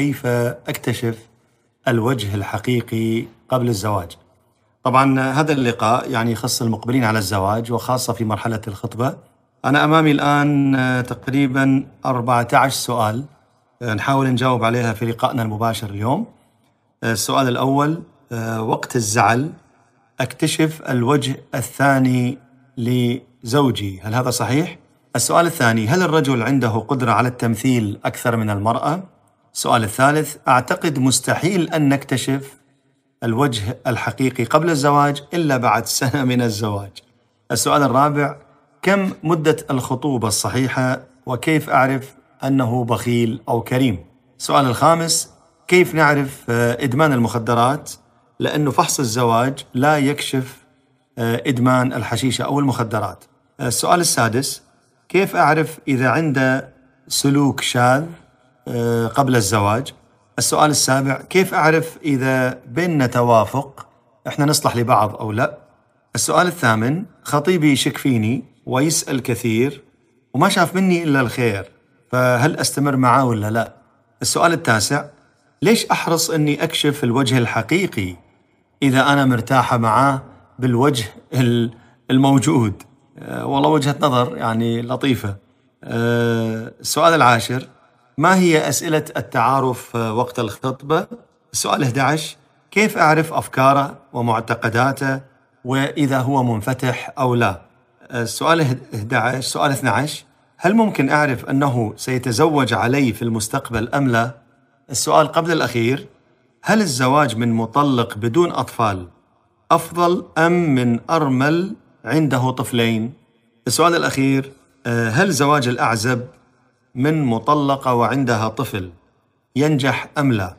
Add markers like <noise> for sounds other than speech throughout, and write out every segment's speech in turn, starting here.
كيف اكتشف الوجه الحقيقي قبل الزواج. طبعا هذا اللقاء يعني يخص المقبلين على الزواج وخاصه في مرحله الخطبه. انا امامي الان آه، تقريبا 14 سؤال آه، نحاول نجاوب عليها في لقائنا المباشر اليوم. آه، السؤال الاول وقت الزعل اكتشف الوجه الثاني لزوجي، هل هذا صحيح؟ السؤال الثاني هل الرجل عنده قدره على التمثيل اكثر من المراه؟ السؤال الثالث أعتقد مستحيل أن نكتشف الوجه الحقيقي قبل الزواج إلا بعد سنة من الزواج السؤال الرابع كم مدة الخطوبة الصحيحة وكيف أعرف أنه بخيل أو كريم السؤال الخامس كيف نعرف آه، إدمان المخدرات لأنه فحص الزواج لا يكشف آه، إدمان الحشيشة أو المخدرات آه، السؤال السادس كيف أعرف إذا عنده سلوك شاذ آه، قبل الزواج السؤال السابع كيف أعرف إذا بيننا توافق إحنا نصلح لبعض أو لا السؤال الثامن خطيبي يشك فيني ويسأل كثير وما شاف مني إلا الخير فهل أستمر معاه ولا لا السؤال التاسع ليش أحرص أني أكشف الوجه الحقيقي إذا أنا مرتاحة معاه بالوجه الموجود آه، والله وجهة نظر يعني لطيفة آه، السؤال العاشر ما هي أسئلة التعارف وقت الخطبة؟ السؤال 11 كيف أعرف أفكاره ومعتقداته وإذا هو منفتح أو لا؟ السؤال 11 سؤال 12 هل ممكن أعرف أنه سيتزوج علي في المستقبل أم لا؟ السؤال قبل الأخير هل الزواج من مطلق بدون أطفال أفضل أم من أرمل عنده طفلين؟ السؤال الأخير هل زواج الأعزب من مطلقة وعندها طفل ينجح أم لا؟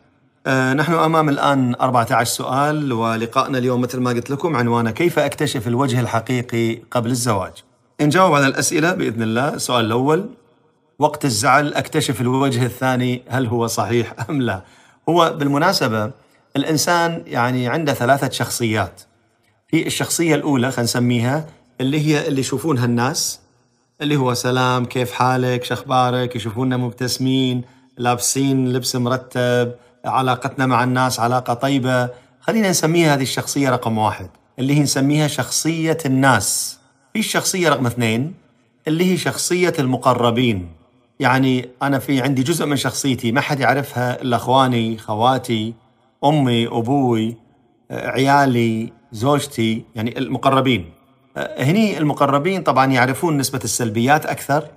أه نحن أمام الآن 14 سؤال ولقائنا اليوم مثل ما قلت لكم عنوانه كيف أكتشف الوجه الحقيقي قبل الزواج؟ نجاوب على الأسئلة بإذن الله السؤال الأول وقت الزعل أكتشف الوجه الثاني هل هو صحيح أم لا؟ هو بالمناسبة الإنسان يعني عنده ثلاثة شخصيات في الشخصية الأولى خلينا نسميها اللي هي اللي يشوفونها الناس اللي هو سلام كيف حالك شخبارك يشوفونا مبتسمين لابسين لبس مرتب علاقتنا مع الناس علاقة طيبة خلينا نسميها هذه الشخصية رقم واحد اللي هي نسميها شخصية الناس في الشخصية رقم اثنين اللي هي شخصية المقربين يعني أنا في عندي جزء من شخصيتي ما حد يعرفها إلا أخواني خواتي أمي أبوي عيالي زوجتي يعني المقربين أه، هني المقربين طبعا يعرفون نسبة السلبيات أكثر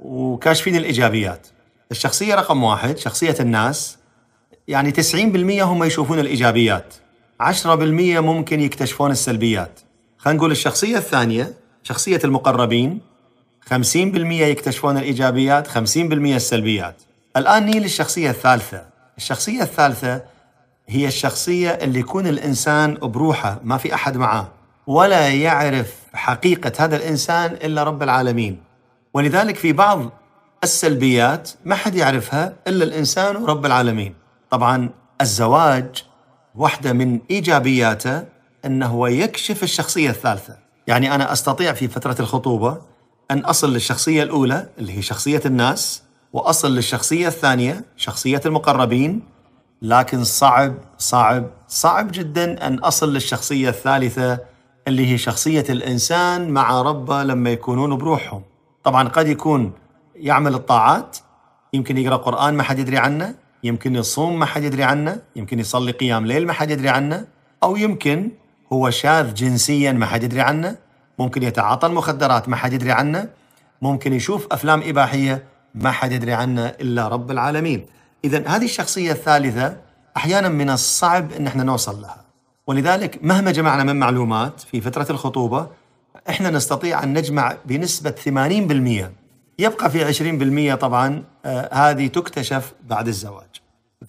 وكاشفين الإيجابيات الشخصية رقم واحد شخصية الناس يعني 90% هم يشوفون الإيجابيات 10% ممكن يكتشفون السلبيات خلينا نقول الشخصية الثانية شخصية المقربين 50% يكتشفون الإيجابيات 50% السلبيات الآن نيل للشخصية الثالثة الشخصية الثالثة هي الشخصية اللي يكون الإنسان بروحه ما في أحد معاه ولا يعرف حقيقه هذا الانسان الا رب العالمين ولذلك في بعض السلبيات ما حد يعرفها الا الانسان ورب العالمين طبعا الزواج واحده من ايجابياته انه يكشف الشخصيه الثالثه يعني انا استطيع في فتره الخطوبه ان اصل للشخصيه الاولى اللي هي شخصيه الناس واصل للشخصيه الثانيه شخصيه المقربين لكن صعب صعب صعب جدا ان اصل للشخصيه الثالثه اللي هي شخصية الإنسان مع ربه لما يكونون بروحهم طبعا قد يكون يعمل الطاعات يمكن يقرأ قرآن ما حد يدري عنه يمكن يصوم ما حد يدري عنه يمكن يصلي قيام ليل ما حد يدري عنه أو يمكن هو شاذ جنسيا ما حد يدري عنه ممكن يتعاطى المخدرات ما حد يدري عنه ممكن يشوف أفلام إباحية ما حد يدري عنه إلا رب العالمين إذا هذه الشخصية الثالثة أحيانا من الصعب أن احنا نوصل لها ولذلك مهما جمعنا من معلومات في فترة الخطوبة احنا نستطيع ان نجمع بنسبة 80% يبقى في 20% طبعا آه، هذه تكتشف بعد الزواج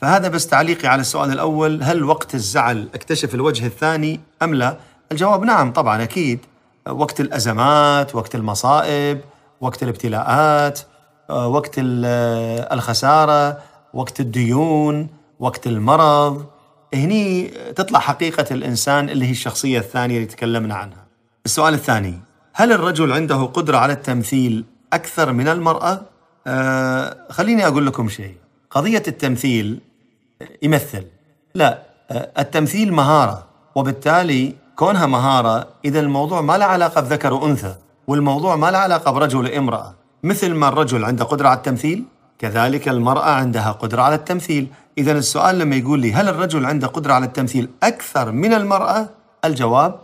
فهذا بس تعليقي على السؤال الأول هل وقت الزعل اكتشف الوجه الثاني أم لا الجواب نعم طبعا أكيد آه، وقت الأزمات وقت المصائب وقت الابتلاءات آه، وقت الخسارة وقت الديون وقت المرض هني تطلع حقيقة الإنسان اللي هي الشخصية الثانية اللي تكلمنا عنها السؤال الثاني هل الرجل عنده قدرة على التمثيل أكثر من المرأة؟ آه خليني أقول لكم شيء قضية التمثيل يمثل لا آه التمثيل مهارة وبالتالي كونها مهارة إذا الموضوع ما له علاقة بذكر وأنثى والموضوع ما له علاقة برجل وامرأة مثل ما الرجل عنده قدرة على التمثيل كذلك المرأة عندها قدرة على التمثيل إذا السؤال لما يقول لي هل الرجل عنده قدرة على التمثيل أكثر من المرأة؟ الجواب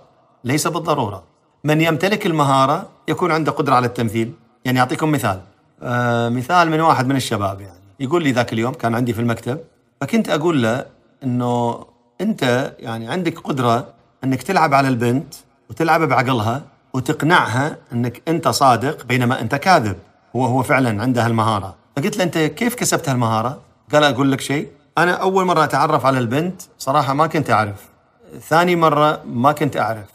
ليس بالضرورة. من يمتلك المهارة يكون عنده قدرة على التمثيل، يعني أعطيكم مثال. آه مثال من واحد من الشباب يعني يقول لي ذاك اليوم كان عندي في المكتب فكنت أقول له إنه أنت يعني عندك قدرة إنك تلعب على البنت وتلعب بعقلها وتقنعها إنك أنت صادق بينما أنت كاذب. هو هو فعلا عنده هالمهارة. فقلت له أنت كيف كسبت هالمهارة؟ قال أقول لك شيء انا اول مره اتعرف على البنت صراحه ما كنت اعرف ثاني مره ما كنت اعرف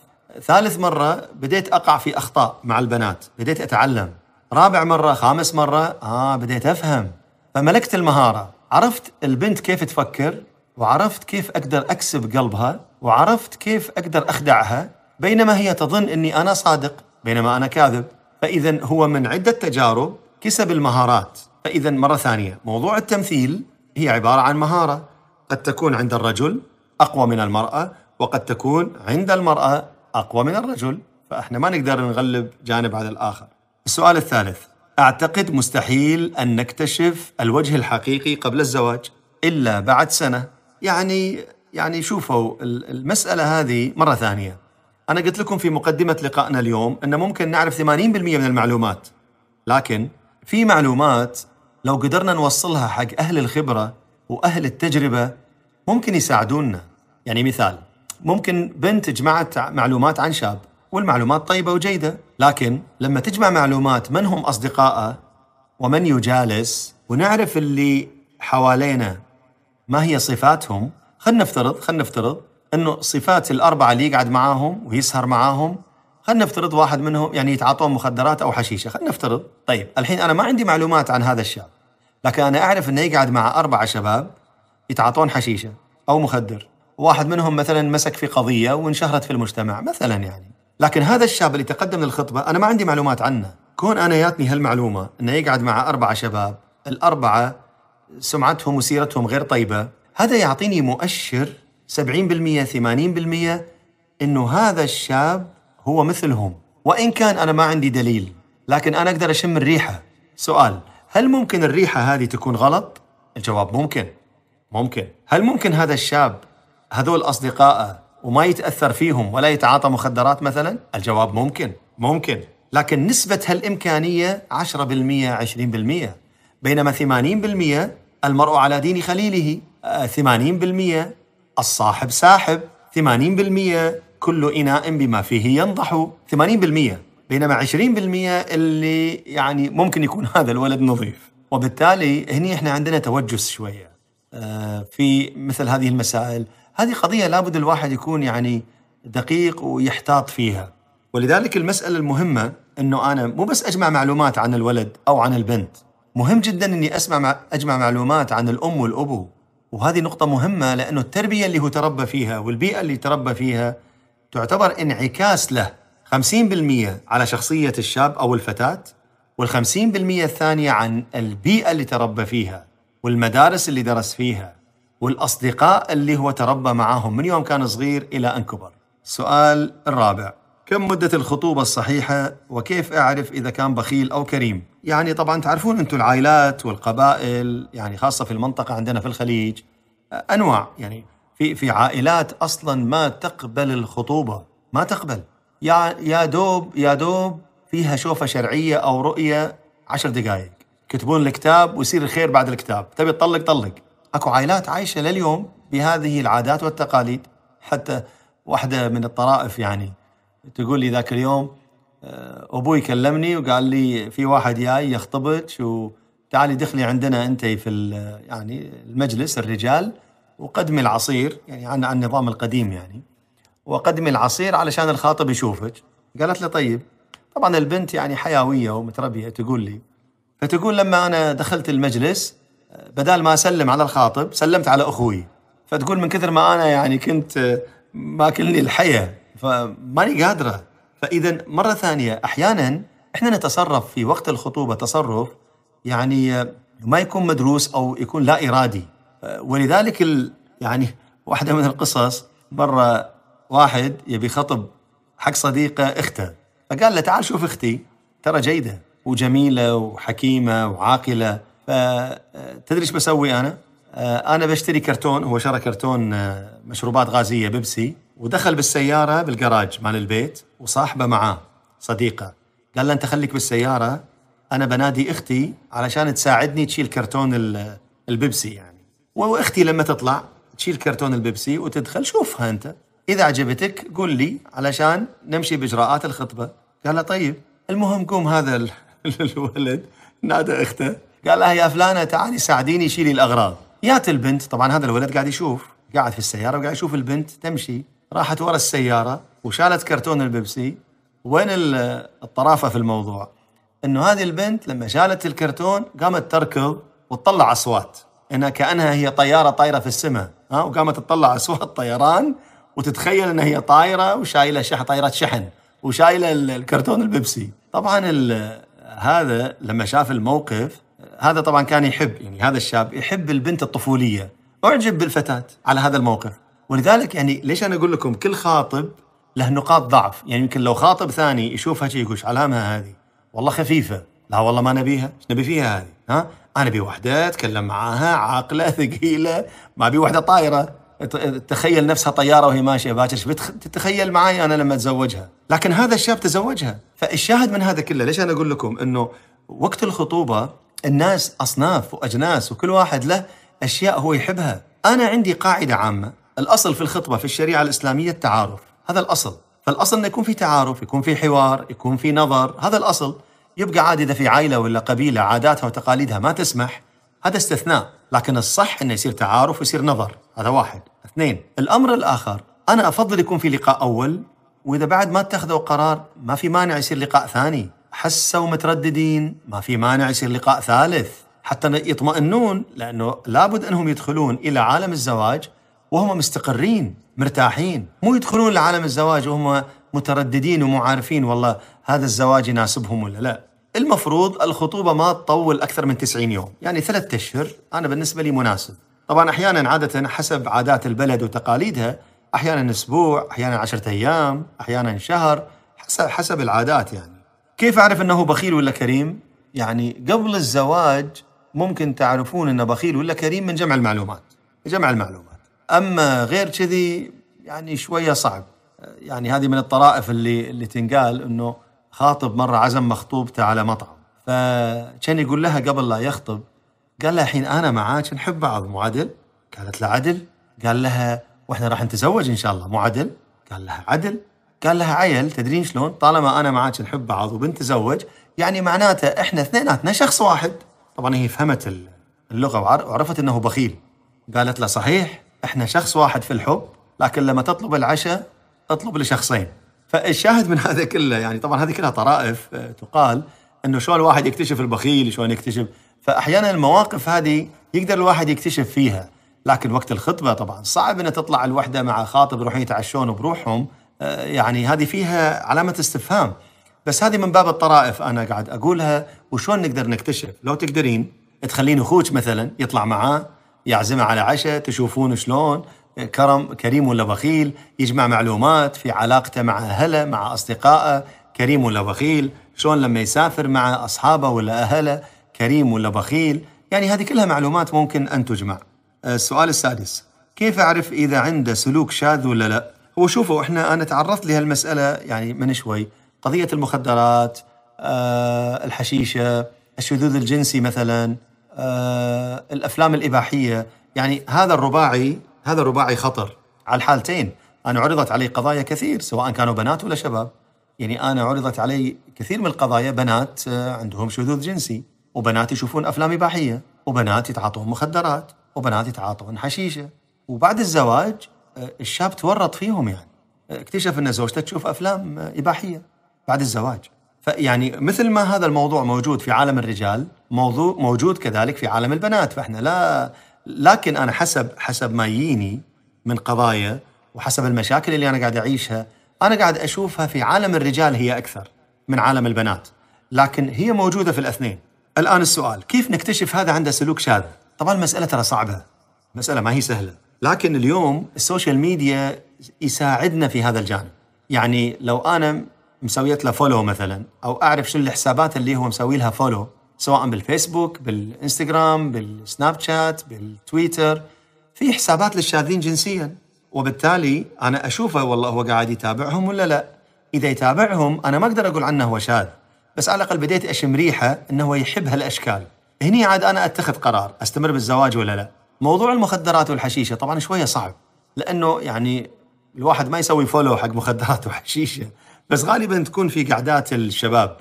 ثالث مره بديت اقع في اخطاء مع البنات بديت اتعلم رابع مره خامس مره اه بديت افهم فملكت المهاره عرفت البنت كيف تفكر وعرفت كيف اقدر اكسب قلبها وعرفت كيف اقدر اخدعها بينما هي تظن اني انا صادق بينما انا كاذب فاذا هو من عده تجارب كسب المهارات فاذا مره ثانيه موضوع التمثيل هي عبارة عن مهارة قد تكون عند الرجل أقوى من المرأة وقد تكون عند المرأة أقوى من الرجل فإحنا ما نقدر نغلب جانب على الآخر السؤال الثالث أعتقد مستحيل أن نكتشف الوجه الحقيقي قبل الزواج إلا بعد سنة يعني يعني شوفوا المسألة هذه مرة ثانية أنا قلت لكم في مقدمة لقائنا اليوم أن ممكن نعرف 80% من المعلومات لكن في معلومات لو قدرنا نوصلها حق أهل الخبرة وأهل التجربة ممكن يساعدونا يعني مثال ممكن بنت جمعت معلومات عن شاب والمعلومات طيبة وجيدة لكن لما تجمع معلومات من هم أصدقائه ومن يجالس ونعرف اللي حوالينا ما هي صفاتهم خلنا نفترض خلنا نفترض انه صفات الاربعه اللي يقعد معاهم ويسهر معاهم خلينا نفترض واحد منهم يعني يتعاطون مخدرات او حشيشه خلينا نفترض طيب الحين انا ما عندي معلومات عن هذا الشاب لكن أنا أعرف إنه يقعد مع أربعة شباب يتعاطون حشيشة أو مخدر واحد منهم مثلا مسك في قضية وانشهرت في المجتمع مثلا يعني لكن هذا الشاب اللي تقدم للخطبة أنا ما عندي معلومات عنه كون أنا ياتني هالمعلومة إنه يقعد مع أربعة شباب الأربعة سمعتهم وسيرتهم غير طيبة هذا يعطيني مؤشر 70% 80% إنه هذا الشاب هو مثلهم وإن كان أنا ما عندي دليل لكن أنا أقدر أشم الريحة سؤال هل ممكن الريحة هذه تكون غلط؟ الجواب ممكن ممكن هل ممكن هذا الشاب هذول أصدقائه وما يتأثر فيهم ولا يتعاطى مخدرات مثلا؟ الجواب ممكن ممكن لكن نسبة هالإمكانية 10% 20% بينما 80% المرء على دين خليله 80% آه، الصاحب ساحب 80% كل إناء بما فيه ينضح 80% بينما 20% اللي يعني ممكن يكون <laughs> هذا الولد نظيف وبالتالي هني احنا عندنا توجس شويه آه، في مثل هذه المسائل هذه قضيه لابد الواحد يكون يعني دقيق ويحتاط فيها ولذلك المساله المهمه انه انا مو بس اجمع معلومات عن الولد او عن البنت مهم جدا اني اسمع اجمع معلومات عن الام والابو وهذه نقطة مهمة لأنه التربية اللي هو تربى فيها والبيئة اللي تربى فيها تعتبر انعكاس له 50% على شخصية الشاب أو الفتاة الفتاة وال50% الثانية عن البيئة اللي تربى فيها والمدارس اللي درس فيها والأصدقاء اللي هو تربى معاهم من يوم كان صغير إلى أن كبر السؤال الرابع كم مدة الخطوبة الصحيحة وكيف أعرف إذا كان بخيل أو كريم يعني طبعا تعرفون أنتم العائلات والقبائل يعني خاصة في المنطقة عندنا في الخليج أنواع يعني في, في عائلات أصلا ما تقبل الخطوبة ما تقبل يا يا دوب يا دوب فيها شوفه شرعيه او رؤيه عشر دقائق يكتبون الكتاب ويصير الخير بعد الكتاب تبي تطلق طلق اكو عائلات عايشه لليوم بهذه العادات والتقاليد حتى واحده من الطرائف يعني تقول لي ذاك اليوم أه، ابوي كلمني وقال لي في واحد جاي يخطبك وتعالي دخلي عندنا انت في يعني المجلس الرجال وقدمي العصير يعني عن النظام القديم يعني وقدمي العصير علشان الخاطب يشوفك قالت لي طيب طبعا البنت يعني حيويه ومتربيه تقول لي فتقول لما انا دخلت المجلس بدال ما اسلم على الخاطب سلمت على اخوي فتقول من كثر ما انا يعني كنت ماكلني الحياه فماني قادره فاذا مره ثانيه احيانا احنا نتصرف في وقت الخطوبه تصرف يعني ما يكون مدروس او يكون لا ارادي ولذلك يعني واحده من القصص مره واحد يبي خطب حق صديقه اخته فقال له تعال شوف اختي ترى جيده وجميله وحكيمه وعاقله فتدري آه، ايش بسوي انا؟ آه، انا بشتري كرتون هو شرى كرتون آه، مشروبات غازيه بيبسي ودخل بالسياره بالجراج مال البيت وصاحبه معاه صديقه قال له انت خليك بالسياره انا بنادي اختي علشان تساعدني تشيل كرتون البيبسي يعني واختي لما تطلع تشيل كرتون البيبسي وتدخل شوفها انت اذا عجبتك قول لي علشان نمشي باجراءات الخطبه قال لها طيب المهم قوم هذا <laughs> الولد نادى اخته قال لها يا فلانه تعالي ساعديني شيلي الاغراض جات البنت طبعا هذا الولد قاعد يشوف قاعد في السياره وقاعد يشوف البنت تمشي راحت ورا السياره وشالت كرتون البيبسي وين الطرافه في الموضوع انه هذه البنت لما شالت الكرتون قامت تركض وتطلع اصوات انها كانها هي طياره طايره في السماء ها وقامت تطلع اصوات طيران وتتخيل ان هي طايره وشايله شح طايره شحن وشايله الكرتون البيبسي طبعا هذا لما شاف الموقف هذا طبعا كان يحب يعني هذا الشاب يحب البنت الطفوليه اعجب بالفتاه على هذا الموقف ولذلك يعني ليش انا اقول لكم كل خاطب له نقاط ضعف يعني يمكن لو خاطب ثاني يشوفها شي يقول علامها هذه والله خفيفه لا والله ما نبيها ايش نبي فيها هذه ها انا ابي واحده اتكلم معاها عاقله <laughs> ثقيله ما ابي واحده طايره تخيل نفسها طياره وهي ماشيه باكر تتخيل معي انا لما اتزوجها لكن هذا الشاب تزوجها فالشاهد من هذا كله ليش انا اقول لكم انه وقت الخطوبه الناس اصناف واجناس وكل واحد له اشياء هو يحبها انا عندي قاعده عامه الاصل في الخطبه في الشريعه الاسلاميه التعارف هذا الاصل فالاصل انه يكون في تعارف يكون في حوار يكون في نظر هذا الاصل يبقى عادي اذا في عائله ولا قبيله عاداتها وتقاليدها ما تسمح هذا استثناء لكن الصح انه يصير تعارف ويصير نظر هذا واحد اثنين الأمر الآخر أنا أفضل يكون في لقاء أول وإذا بعد ما اتخذوا قرار ما في مانع يصير لقاء ثاني حسوا مترددين ما في مانع يصير لقاء ثالث حتى يطمئنون لأنه لابد أنهم يدخلون إلى عالم الزواج وهم مستقرين مرتاحين مو يدخلون لعالم الزواج وهم مترددين ومو عارفين والله هذا الزواج يناسبهم ولا لا المفروض الخطوبة ما تطول أكثر من 90 يوم يعني ثلاثة أشهر أنا بالنسبة لي مناسب طبعا احيانا عاده حسب عادات البلد وتقاليدها احيانا اسبوع احيانا عشرة ايام احيانا شهر حسب حسب العادات يعني كيف اعرف انه بخيل ولا كريم يعني قبل الزواج ممكن تعرفون انه بخيل ولا كريم من جمع المعلومات جمع المعلومات اما غير كذي يعني شويه صعب يعني هذه من الطرائف اللي اللي تنقال انه خاطب مره عزم مخطوبته على مطعم فكان يقول لها قبل لا يخطب قال لها الحين انا معاك نحب بعض مو عدل؟ قالت له عدل قال لها واحنا راح نتزوج ان شاء الله مو عدل؟ قال لها عدل قال لها عيل تدرين شلون؟ طالما انا معاك نحب بعض وبنتزوج يعني معناته احنا اثنيناتنا شخص واحد. طبعا هي فهمت اللغه وعرفت انه بخيل. قالت له صحيح احنا شخص واحد في الحب لكن لما تطلب العشاء اطلب لشخصين. فالشاهد من <laughs> هذا كله يعني طبعا هذه كلها طرائف آه، تقال انه شلون الواحد يكتشف البخيل، شلون يكتشف فاحيانا المواقف هذه يقدر الواحد يكتشف فيها لكن وقت الخطبه طبعا صعب ان تطلع الوحده مع خاطب يروحون يتعشون بروحهم آه، يعني هذه فيها علامه استفهام بس هذه من باب الطرائف انا قاعد اقولها وشلون نقدر نكتشف لو تقدرين تخلين اخوك مثلا يطلع معاه يعزمه على عشاء تشوفون شلون كرم كريم ولا بخيل يجمع معلومات في علاقته مع اهله مع اصدقائه كريم ولا بخيل شلون لما يسافر مع اصحابه ولا اهله كريم ولا بخيل يعني هذه كلها معلومات ممكن أن تجمع أه، السؤال السادس كيف أعرف إذا عنده سلوك شاذ ولا لا هو شوفوا إحنا أنا تعرضت لهالمسألة يعني من شوي قضية المخدرات آه الحشيشة الشذوذ الجنسي مثلا آه الأفلام الإباحية يعني هذا الرباعي هذا الرباعي خطر على الحالتين أنا عرضت علي قضايا كثير سواء كانوا بنات ولا شباب يعني أنا عرضت علي كثير من القضايا بنات أه، عندهم شذوذ جنسي وبنات يشوفون أفلام إباحية وبنات يتعاطون مخدرات وبنات يتعاطون حشيشة وبعد الزواج آه، الشاب تورط فيهم يعني آه، اكتشف أن زوجته تشوف أفلام آه، إباحية بعد الزواج فيعني مثل ما هذا الموضوع موجود في عالم الرجال موضوع موجود كذلك في عالم البنات فاحنا لا لكن انا حسب حسب ما ييني من قضايا وحسب المشاكل اللي انا قاعد اعيشها انا قاعد اشوفها في عالم الرجال هي اكثر من عالم البنات لكن هي موجوده في الاثنين الآن السؤال كيف نكتشف هذا عنده سلوك شاذ؟ طبعا المسألة ترى صعبة مسألة ما هي سهلة لكن اليوم السوشيال ميديا يساعدنا في هذا الجانب يعني لو أنا مسويت له فولو مثلا أو أعرف شو الحسابات اللي هو مسوي لها فولو سواء بالفيسبوك بالإنستغرام بالسناب شات بالتويتر في حسابات للشاذين جنسيا وبالتالي أنا أشوفه والله هو قاعد يتابعهم ولا لا إذا يتابعهم أنا ما أقدر أقول عنه هو شاذ بس على الاقل بديت اشم ريحه انه هو يحب هالاشكال هني عاد انا اتخذ قرار استمر بالزواج ولا لا موضوع المخدرات والحشيشه طبعا شويه صعب لانه يعني الواحد ما يسوي فولو حق مخدرات وحشيشه بس غالبا تكون في قعدات الشباب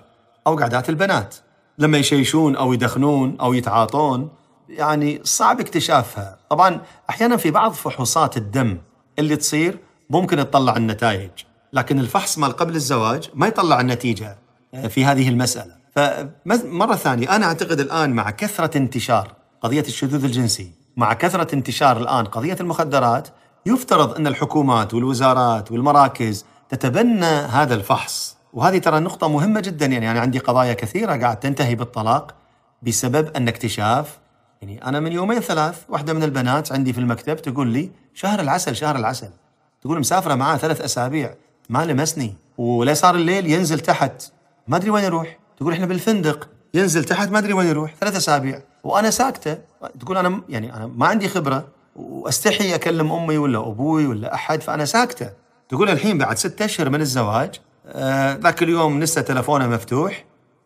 او قعدات البنات لما يشيشون او يدخنون او يتعاطون يعني صعب اكتشافها طبعا احيانا في بعض فحوصات الدم اللي تصير ممكن تطلع النتائج لكن الفحص مال قبل الزواج ما يطلع النتيجه في هذه المساله فمره ثانيه انا اعتقد الان مع كثره انتشار قضيه الشذوذ الجنسي مع كثره انتشار الان قضيه المخدرات يفترض ان الحكومات والوزارات والمراكز تتبنى هذا الفحص وهذه ترى نقطة مهمة جدا يعني أنا عندي قضايا كثيرة قاعد تنتهي بالطلاق بسبب أن اكتشاف يعني أنا من يومين ثلاث واحدة من البنات عندي في المكتب تقول لي شهر العسل شهر العسل تقول مسافرة معاه ثلاث أسابيع ما لمسني ولا صار الليل ينزل تحت ما ادري وين يروح تقول احنا بالفندق ينزل تحت ما ادري وين يروح ثلاثة اسابيع وانا ساكته تقول انا يعني انا ما عندي خبره واستحي اكلم امي ولا ابوي ولا احد فانا ساكته تقول الحين بعد ستة اشهر من الزواج آه، ذاك آه اليوم لسه تلفونه مفتوح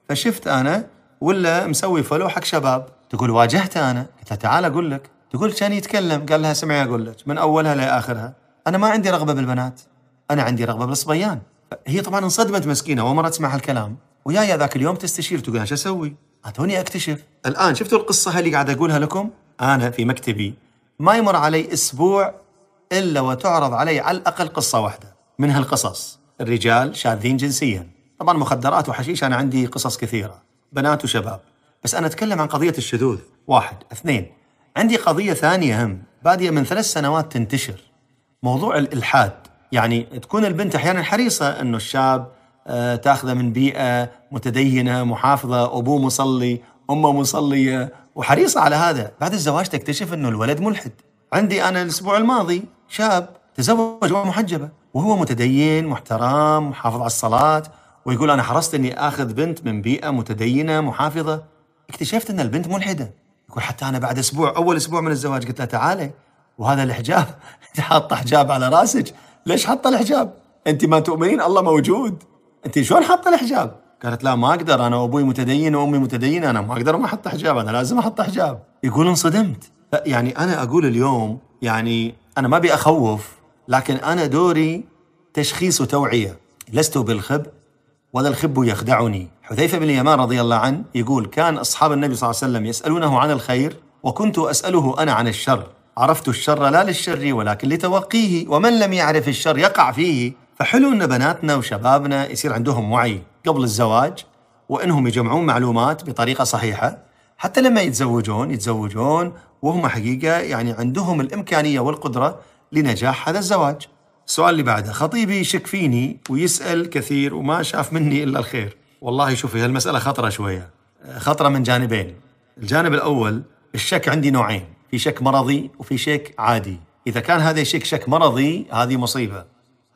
فشفت انا ولا مسوي فلو حق شباب تقول واجهته انا قلت لها تعال اقول لك تقول كان يتكلم قال لها سمعي اقول لك من اولها لاخرها انا ما عندي رغبه بالبنات انا عندي رغبه بالصبيان هي طبعا انصدمت مسكينه اول مره تسمع هالكلام وياي ذاك اليوم تستشير تقول شو اسوي؟ اتوني اكتشف الان شفتوا القصه اللي قاعد اقولها لكم؟ انا في مكتبي ما يمر علي اسبوع الا وتعرض علي على الاقل قصه واحده من هالقصص الرجال شاذين جنسيا طبعا مخدرات وحشيش انا عندي قصص كثيره بنات وشباب بس انا اتكلم عن قضيه الشذوذ واحد اثنين عندي قضيه ثانيه هم باديه من ثلاث سنوات تنتشر موضوع الالحاد يعني تكون البنت احيانا حريصه انه الشاب آه، تاخذه من بيئه متدينه محافظه ابوه مصلي امه مصليه وحريصه على هذا بعد الزواج تكتشف انه الولد ملحد عندي انا الاسبوع الماضي شاب تزوج وهو محجبه وهو متدين محترم محافظ على الصلاه ويقول انا حرصت اني اخذ بنت من بيئه متدينه محافظه اكتشفت ان البنت ملحده يقول حتى انا بعد اسبوع اول اسبوع من الزواج قلت لها تعالي وهذا الحجاب <laughs> حاطه حجاب على راسك ليش حاطه الحجاب انت ما تؤمنين الله موجود انت شلون حاطه الحجاب قالت لا ما اقدر انا وابوي متدين وامي متدينه انا ما اقدر ما احط حجاب انا لازم احط حجاب يقول انصدمت يعني انا اقول اليوم يعني انا ما ابي اخوف لكن انا دوري تشخيص وتوعيه لست بالخب ولا الخب يخدعني حذيفه بن اليمان رضي الله عنه يقول كان اصحاب النبي صلى الله عليه وسلم يسالونه عن الخير وكنت اساله انا عن الشر عرفت الشر لا للشر ولكن لتوقيه ومن لم يعرف الشر يقع فيه فحلو ان بناتنا وشبابنا يصير عندهم وعي قبل الزواج وانهم يجمعون معلومات بطريقه صحيحه حتى لما يتزوجون يتزوجون وهم حقيقه يعني عندهم الامكانيه والقدره لنجاح هذا الزواج. السؤال اللي بعده خطيبي يشك فيني ويسال كثير وما شاف مني الا الخير. والله شوفي هالمساله خطره شويه. خطره من جانبين. الجانب الاول الشك عندي نوعين. في شك مرضي وفي شك عادي إذا كان هذا الشك شك مرضي هذه مصيبة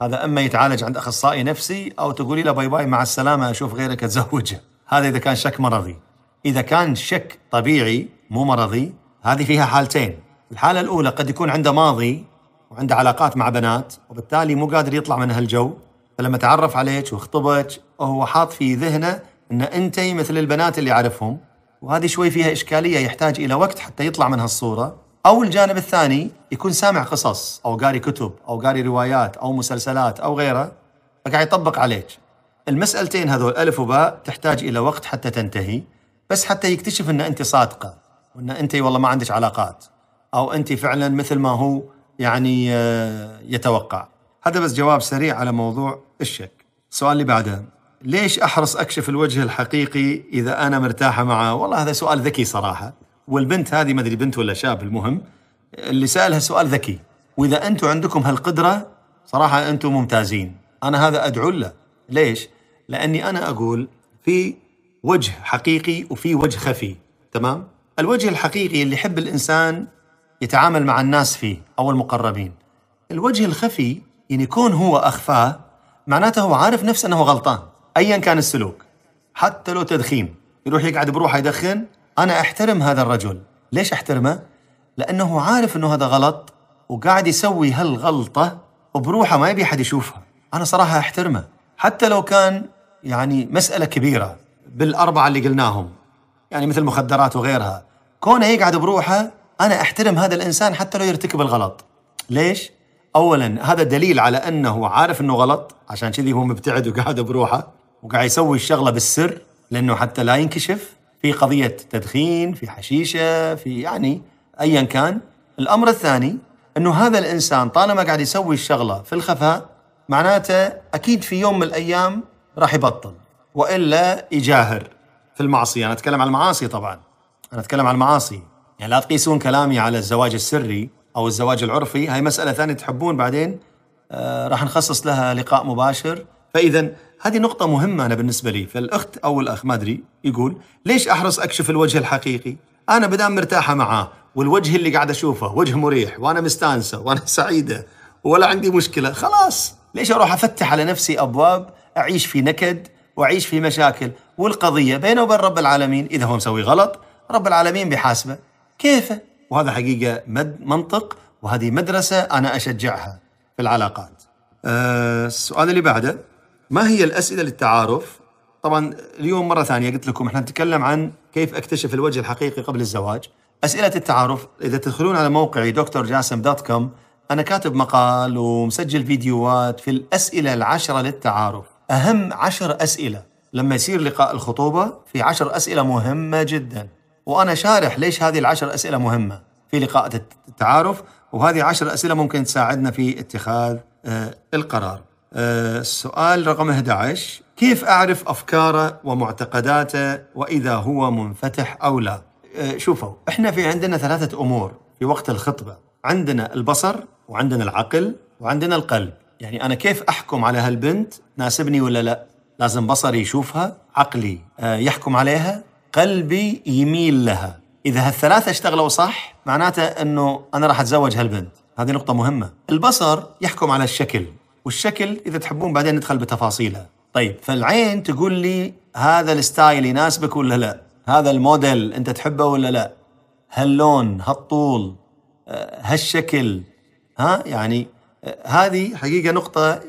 هذا أما يتعالج عند أخصائي نفسي أو تقولي له باي باي مع السلامة أشوف غيرك أتزوجه هذا إذا كان شك مرضي إذا كان شك طبيعي مو مرضي هذه فيها حالتين الحالة الأولى قد يكون عنده ماضي وعنده علاقات مع بنات وبالتالي مو قادر يطلع من هالجو فلما تعرف عليك وخطبك وهو حاط في ذهنه ان انت مثل البنات اللي يعرفهم وهذه شوي فيها إشكالية يحتاج إلى وقت حتى يطلع من هالصورة أو الجانب الثاني يكون سامع قصص أو قاري كتب أو قاري روايات أو مسلسلات أو غيره فقاعد يطبق عليك المسألتين هذول ألف وباء تحتاج إلى وقت حتى تنتهي بس حتى يكتشف أن أنت صادقة وأن أنت والله ما عندك علاقات أو أنت فعلا مثل ما هو يعني آه، يتوقع هذا بس جواب سريع على موضوع الشك السؤال اللي بعده ليش احرص اكشف الوجه الحقيقي اذا انا مرتاحه معه؟ والله هذا سؤال ذكي صراحه، والبنت هذه ما ادري بنت ولا شاب المهم اللي سالها سؤال ذكي، واذا انتم عندكم هالقدره صراحه انتم ممتازين، انا هذا ادعو له، ليش؟ لاني انا اقول في وجه حقيقي وفي وجه خفي، تمام؟ الوجه الحقيقي اللي يحب الانسان يتعامل مع الناس فيه او المقربين. الوجه الخفي ان يكون هو اخفاه معناته هو عارف نفسه انه غلطان. ايا كان السلوك حتى لو تدخين يروح يقعد بروحه يدخن انا احترم هذا الرجل ليش احترمه لانه عارف انه هذا غلط وقاعد يسوي هالغلطه وبروحه ما يبي حد يشوفها انا صراحه احترمه حتى لو كان يعني مساله كبيره بالاربعه اللي قلناهم يعني مثل مخدرات وغيرها كونه يقعد بروحه انا احترم هذا الانسان حتى لو يرتكب الغلط ليش اولا هذا دليل على انه عارف انه غلط عشان كذي هو مبتعد وقاعد بروحه وقاعد يسوي الشغله بالسر لانه حتى لا ينكشف في قضيه تدخين في حشيشه في يعني ايا كان الامر الثاني انه هذا الانسان طالما قاعد يسوي الشغله في الخفاء معناته اكيد في يوم من الايام راح يبطل والا يجاهر في المعصيه انا اتكلم عن المعاصي طبعا انا اتكلم عن المعاصي يعني لا تقيسون كلامي على الزواج السري او الزواج العرفي هاي مساله ثانيه تحبون بعدين آه راح نخصص لها لقاء مباشر فاذا هذه نقطة مهمة أنا بالنسبة لي فالأخت أو الأخ ما أدري يقول ليش أحرص أكشف الوجه الحقيقي أنا بدأ مرتاحة معاه والوجه اللي قاعد أشوفه وجه مريح وأنا مستانسة وأنا <laughs> سعيدة ولا عندي مشكلة خلاص ليش أروح أفتح على نفسي أبواب أعيش في نكد وأعيش في مشاكل والقضية بينه وبين رب العالمين إذا هو مسوي غلط رب العالمين بحاسبه كيفه وهذا حقيقة مد منطق وهذه مدرسة أنا أشجعها في العلاقات أه السؤال اللي بعده ما هي الأسئلة للتعارف؟ طبعا اليوم مرة ثانية قلت لكم احنا نتكلم عن كيف اكتشف الوجه الحقيقي قبل الزواج أسئلة التعارف إذا تدخلون على موقعي دكتور جاسم دوت كوم أنا كاتب مقال ومسجل فيديوهات في الأسئلة العشرة للتعارف أهم عشر أسئلة لما يصير لقاء الخطوبة في عشر أسئلة مهمة جدا وأنا شارح ليش هذه العشر أسئلة مهمة في لقاء التعارف وهذه عشر أسئلة ممكن تساعدنا في اتخاذ آه، القرار السؤال رقم 11 كيف أعرف أفكاره ومعتقداته وإذا هو منفتح أو لا آه، شوفوا إحنا في عندنا ثلاثة أمور في وقت الخطبة عندنا البصر وعندنا العقل وعندنا القلب يعني أنا كيف أحكم على هالبنت ناسبني ولا لا لازم بصري يشوفها عقلي آه، يحكم عليها قلبي يميل لها إذا هالثلاثة اشتغلوا صح معناته أنه أنا راح أتزوج هالبنت هذه نقطة مهمة البصر يحكم على الشكل والشكل اذا تحبون بعدين ندخل بتفاصيلها طيب فالعين تقول لي هذا الستايل يناسبك ولا لا هذا الموديل انت تحبه ولا لا هاللون هالطول آه، هالشكل ها يعني آه، هذه حقيقه نقطه آه،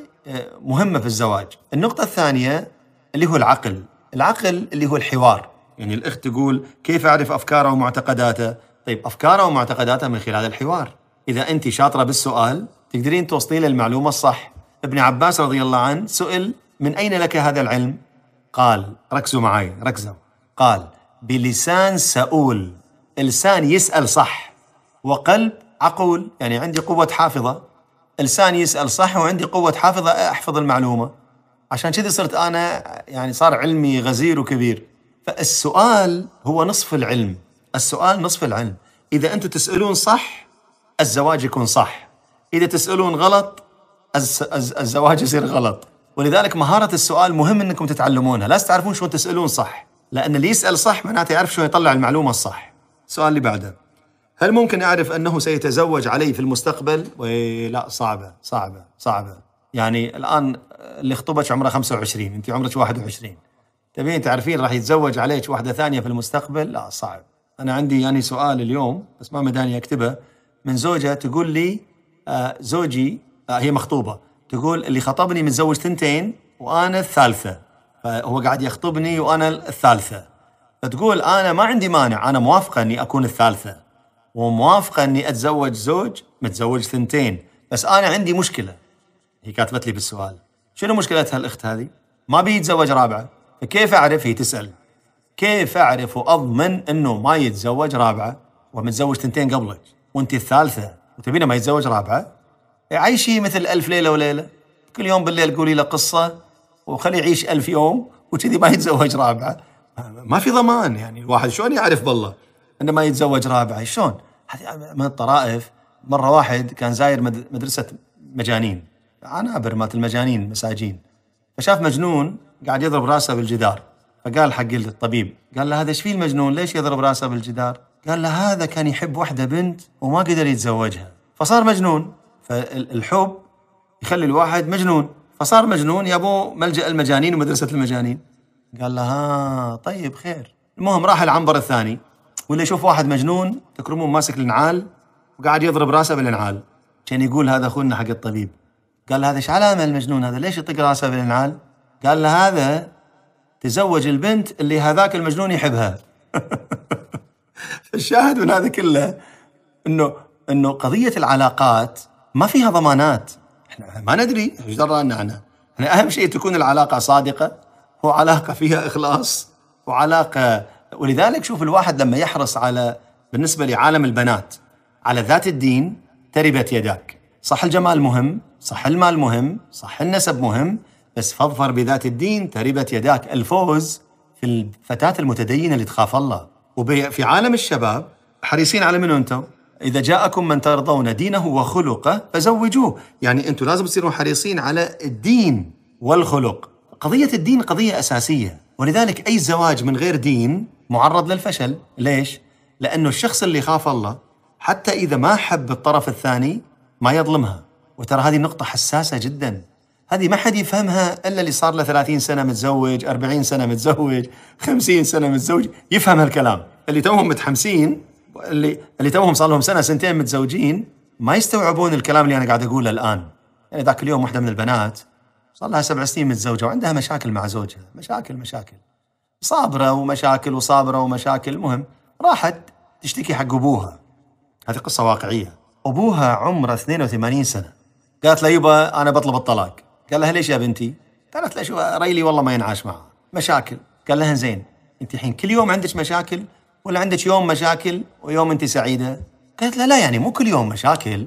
مهمه في الزواج النقطه الثانيه اللي هو العقل العقل اللي هو الحوار يعني الاخت تقول كيف اعرف افكاره ومعتقداته طيب افكاره ومعتقداته من خلال الحوار اذا انت شاطره بالسؤال تقدرين توصلين للمعلومه الصح ابن عباس رضي الله عنه سئل من أين لك هذا العلم؟ قال ركزوا معي ركزوا قال بلسان سؤول لسان يسأل صح وقلب عقول يعني عندي قوة حافظة لسان يسأل صح وعندي قوة حافظة أحفظ المعلومة عشان كذي صرت أنا يعني صار علمي غزير وكبير فالسؤال هو نصف العلم السؤال نصف العلم إذا أنتم تسألون صح الزواج يكون صح إذا تسألون غلط الزواج يصير غلط ولذلك مهارة السؤال مهم انكم تتعلمونها، لازم تعرفون شلون تسألون صح، لأن اللي يسأل صح معناته يعرف شلون يطلع المعلومة الصح. السؤال اللي بعده هل ممكن أعرف أنه سيتزوج علي في المستقبل؟ لا صعبة صعبة صعبة يعني الآن اللي خطبك عمره 25 أنت عمرك 21 تبين تعرفين راح يتزوج عليك واحدة ثانية في المستقبل؟ لا صعب أنا عندي يعني سؤال اليوم بس ما مداني أكتبه من زوجة تقول لي آه، زوجي آه هي مخطوبه تقول اللي خطبني متزوج ثنتين وانا الثالثه فهو قاعد يخطبني وانا الثالثه فتقول انا ما عندي مانع انا موافقه اني اكون الثالثه وموافقه اني اتزوج زوج متزوج ثنتين بس انا عندي مشكله هي كاتبت لي بالسؤال شنو مشكلتها الاخت هذه؟ ما بيتزوج يتزوج رابعه فكيف اعرف هي تسال كيف اعرف واضمن انه ما يتزوج رابعه ومتزوج ثنتين قبلك وانت الثالثه وتبينه ما يتزوج رابعه؟ عيشي مثل ألف ليلة وليلة كل يوم بالليل قولي له قصة وخليه يعيش ألف يوم وكذي ما يتزوج رابعة ما في ضمان يعني الواحد شلون يعرف بالله انه ما يتزوج رابعه شلون؟ من الطرائف مره واحد كان زاير مدرسه مجانين عنابر مالت المجانين مساجين فشاف مجنون قاعد يضرب راسه بالجدار فقال حق الطبيب قال له هذا ايش فيه المجنون ليش يضرب راسه بالجدار؟ قال له هذا كان يحب واحده بنت وما قدر يتزوجها فصار مجنون فالحب يخلي الواحد مجنون فصار مجنون يابو ملجأ المجانين ومدرسة المجانين قال لها ها طيب خير المهم راح العنبر الثاني ولا يشوف واحد مجنون تكرمون ماسك النعال وقاعد يضرب راسه بالنعال كان يقول هذا اخونا حق الطبيب قال له هذا ايش علامه المجنون هذا ليش يطق راسه بالنعال قال له هذا تزوج البنت اللي هذاك المجنون يحبها <laughs> الشاهد من هذا كله انه انه قضيه العلاقات ما فيها ضمانات احنا ما ندري ايش درانا عنها احنا اهم شيء تكون العلاقه صادقه وعلاقه فيها اخلاص وعلاقه ولذلك شوف الواحد لما يحرص على بالنسبه لعالم البنات على ذات الدين تربت يداك صح الجمال مهم صح المال مهم صح النسب مهم بس فاظفر بذات الدين تربت يداك الفوز في الفتاة المتدينة اللي تخاف الله وفي عالم الشباب حريصين على منو انتم إذا جاءكم من ترضون دينه وخلقه فزوجوه يعني أنتم لازم تصيروا حريصين على الدين والخلق قضية الدين قضية أساسية ولذلك أي زواج من غير دين معرض للفشل ليش؟ لأنه الشخص اللي خاف الله حتى إذا ما حب الطرف الثاني ما يظلمها وترى هذه نقطة حساسة جدا هذه ما حد يفهمها إلا اللي صار له 30 سنة متزوج 40 سنة متزوج 50 سنة متزوج يفهم هالكلام اللي توهم متحمسين اللي اللي توهم صار لهم سنه سنتين متزوجين ما يستوعبون الكلام اللي انا قاعد اقوله الان يعني ذاك اليوم واحده من البنات صار لها سبع سنين متزوجه وعندها مشاكل مع زوجها مشاكل مشاكل صابره ومشاكل وصابره ومشاكل المهم راحت تشتكي حق ابوها هذه قصه واقعيه ابوها عمره 82 سنه قالت له يبا انا بطلب الطلاق قال لها ليش يا بنتي؟ قالت له شو ريلي والله ما ينعاش معها مشاكل قال لها زين انت الحين كل يوم عندك مشاكل ولا عندك يوم مشاكل ويوم انت سعيده؟ قالت له لا يعني مو كل يوم مشاكل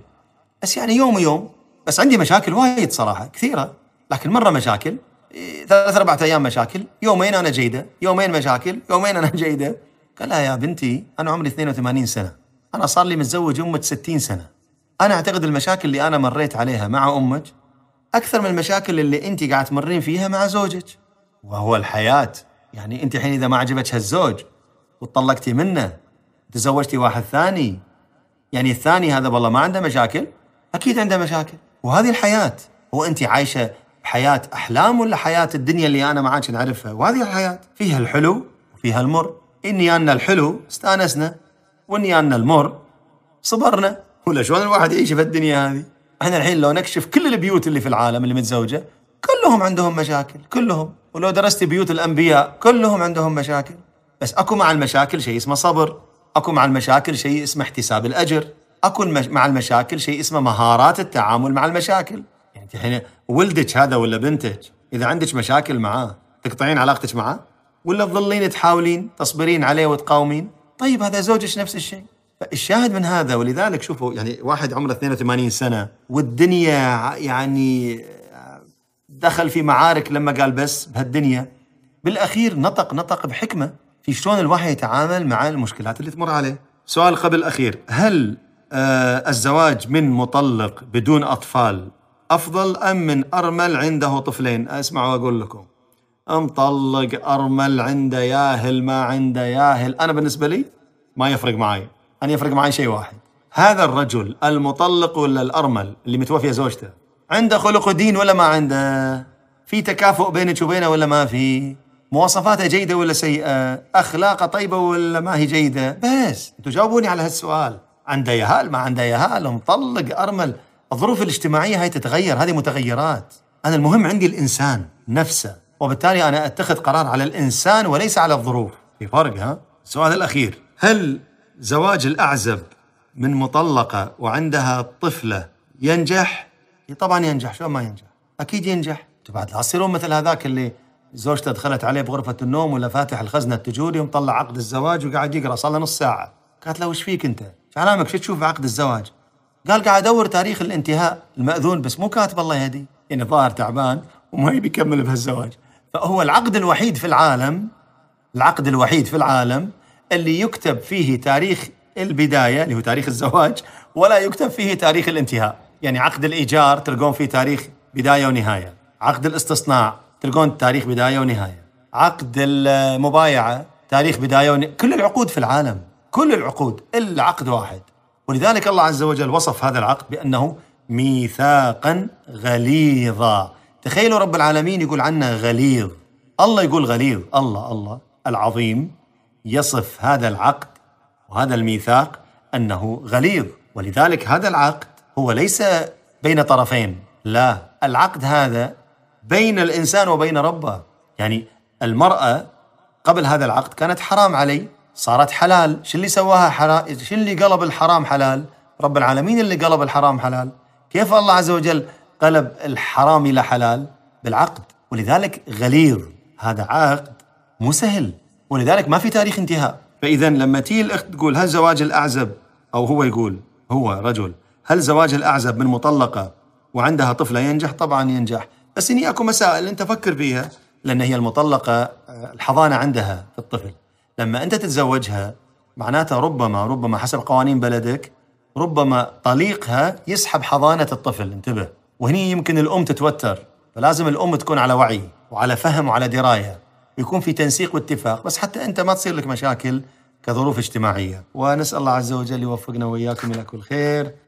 بس يعني يوم ويوم بس عندي مشاكل وايد صراحه كثيره لكن مره مشاكل ثلاث اربع ايام مشاكل يومين انا جيده يومين مشاكل يومين انا جيده قال لها يا بنتي انا عمري 82 سنه انا صار لي متزوج امك 60 سنه انا اعتقد المشاكل اللي انا مريت عليها مع امك اكثر من المشاكل اللي انت قاعد تمرين فيها مع زوجك وهو الحياه يعني انت الحين اذا ما عجبك هالزوج وتطلقتي منه تزوجتي واحد ثاني يعني الثاني هذا والله ما عنده مشاكل اكيد عنده مشاكل وهذه الحياه وانت عايشه حياه احلام ولا حياه الدنيا اللي انا معاك نعرفها وهذه الحياه فيها الحلو وفيها المر اني انا الحلو استانسنا واني انا المر صبرنا ولا شلون الواحد يعيش في الدنيا هذه احنا الحين لو نكشف كل البيوت اللي في العالم اللي متزوجه كلهم عندهم مشاكل كلهم ولو درست بيوت الانبياء كلهم عندهم مشاكل بس اكو مع المشاكل شيء اسمه صبر اكو مع المشاكل شيء اسمه احتساب الاجر اكو مع المشاكل شيء اسمه مهارات التعامل مع المشاكل يعني الحين ولدك هذا ولا بنتك اذا عندك مشاكل معاه تقطعين علاقتك معاه ولا تظلين تحاولين تصبرين عليه وتقاومين طيب هذا زوجك نفس الشيء فالشاهد من هذا ولذلك شوفوا يعني واحد عمره 82 سنه والدنيا يعني دخل في معارك لما قال بس بهالدنيا بالاخير نطق نطق بحكمه في شلون الواحد يتعامل مع المشكلات اللي تمر عليه سؤال قبل الأخير هل آه الزواج من مطلق بدون أطفال أفضل أم من أرمل عنده طفلين أسمع وأقول لكم مطلق أرمل عنده ياهل ما عنده ياهل أنا بالنسبة لي ما يفرق معي أنا يفرق معي شيء واحد هذا الرجل المطلق ولا الأرمل اللي متوفية زوجته عنده خلق ودين ولا ما عنده في تكافؤ بينك وبينه ولا ما في مواصفاتها جيدة ولا سيئة أخلاقها طيبة ولا ما هي جيدة بس تجاوبوني جاوبوني على هالسؤال عنده يهال ما عنده يهال مطلق أرمل الظروف الاجتماعية هاي تتغير هذه متغيرات أنا المهم عندي الإنسان نفسه وبالتالي أنا أتخذ قرار على الإنسان وليس على الظروف في فرق ها السؤال الأخير هل زواج الأعزب من مطلقة وعندها طفلة ينجح؟ طبعا ينجح شو ما ينجح أكيد ينجح بعد لا تصيرون مثل هذاك اللي زوجته دخلت عليه بغرفة النوم ولا فاتح الخزنة التجوري ومطلع عقد الزواج وقاعد يقرا صار له نص ساعة قالت له وش فيك أنت؟ شو علامك شو تشوف في عقد الزواج؟ قال قاعد أدور تاريخ الانتهاء المأذون بس مو كاتب الله يهدي يعني ظاهر تعبان وما يبي يكمل بهالزواج فهو العقد الوحيد في العالم العقد الوحيد في العالم اللي يكتب فيه تاريخ البداية اللي هو تاريخ الزواج ولا يكتب فيه تاريخ الانتهاء يعني عقد الإيجار تلقون فيه تاريخ بداية ونهاية عقد الاستصناع تلقون تاريخ بدايه ونهايه عقد المبايعه تاريخ بدايه ون... كل العقود في العالم كل العقود الا عقد واحد ولذلك الله عز وجل وصف هذا العقد بانه ميثاقا غليظا تخيلوا رب العالمين يقول عنا غليظ الله يقول غليظ الله الله العظيم يصف هذا العقد وهذا الميثاق انه غليظ ولذلك هذا العقد هو ليس بين طرفين لا العقد هذا بين الإنسان وبين ربه يعني المرأة قبل هذا العقد كانت حرام علي صارت حلال شو اللي سواها حرام شو اللي قلب الحرام حلال رب العالمين اللي قلب الحرام حلال كيف الله عز وجل قلب الحرام إلى حلال بالعقد ولذلك غليظ هذا عقد مو سهل ولذلك ما في تاريخ انتهاء فإذا لما تيجي الأخت تقول هل زواج الأعزب أو هو يقول هو رجل هل زواج الأعزب من مطلقة وعندها طفلة ينجح طبعا ينجح بس إني أكو مسائل أنت فكر بيها لأن هي المطلقة آه، الحضانة عندها في الطفل لما أنت تتزوجها معناتها ربما ربما حسب قوانين بلدك ربما طليقها يسحب حضانة الطفل انتبه وهني يمكن الأم تتوتر فلازم الأم تكون على وعي وعلى فهم وعلى دراية ويكون في تنسيق واتفاق بس حتى أنت ما تصير لك مشاكل كظروف اجتماعية ونسأل الله عز وجل يوفقنا وإياكم إلى كل خير